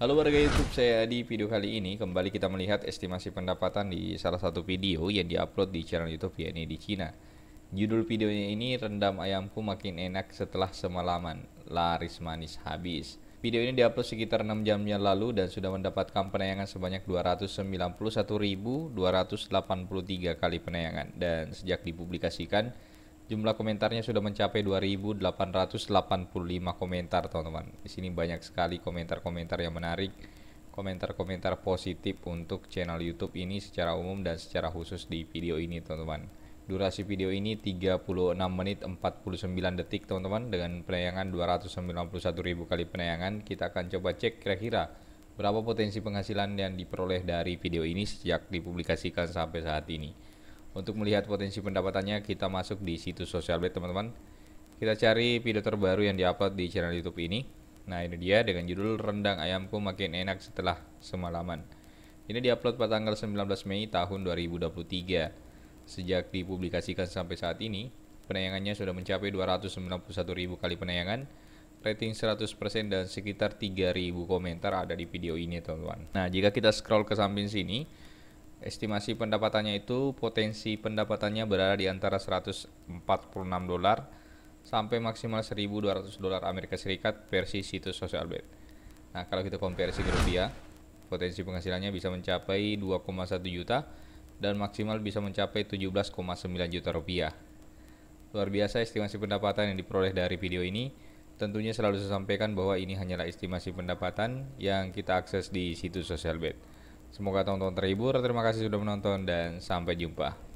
Halo warga YouTube, saya di video kali ini kembali kita melihat estimasi pendapatan di salah satu video yang diupload di channel YouTube ini di Cina. Judul videonya ini rendam ayamku makin enak setelah semalaman, laris manis habis. Video ini diupload sekitar 6 jam yang lalu dan sudah mendapatkan penayangan sebanyak 291.283 kali penayangan dan sejak dipublikasikan Jumlah komentarnya sudah mencapai 2885 komentar, teman-teman. Di sini banyak sekali komentar-komentar yang menarik, komentar-komentar positif untuk channel YouTube ini secara umum dan secara khusus di video ini, teman-teman. Durasi video ini 36 menit 49 detik, teman-teman, dengan penayangan 291.000 kali penayangan. Kita akan coba cek kira-kira berapa potensi penghasilan yang diperoleh dari video ini sejak dipublikasikan sampai saat ini. Untuk melihat potensi pendapatannya, kita masuk di situs sosial bed teman-teman. Kita cari video terbaru yang diupload di channel YouTube ini. Nah, ini dia dengan judul Rendang Ayamku Makin Enak Setelah Semalaman. Ini diupload pada tanggal 19 Mei tahun 2023. Sejak dipublikasikan sampai saat ini, penayangannya sudah mencapai 291.000 kali penayangan, rating 100% dan sekitar 3.000 komentar ada di video ini, teman-teman. Nah, jika kita scroll ke samping sini, Estimasi pendapatannya itu potensi pendapatannya berada di antara 146 dolar sampai maksimal 1.200 dolar Amerika Serikat versi situs sosial web. Nah, kalau kita konversi ke rupiah, potensi penghasilannya bisa mencapai 2,1 juta dan maksimal bisa mencapai 17,9 juta rupiah. Luar biasa estimasi pendapatan yang diperoleh dari video ini. Tentunya selalu saya sampaikan bahwa ini hanyalah estimasi pendapatan yang kita akses di situs sosial bed. Semoga teman-teman terhibur. Terima kasih sudah menonton dan sampai jumpa.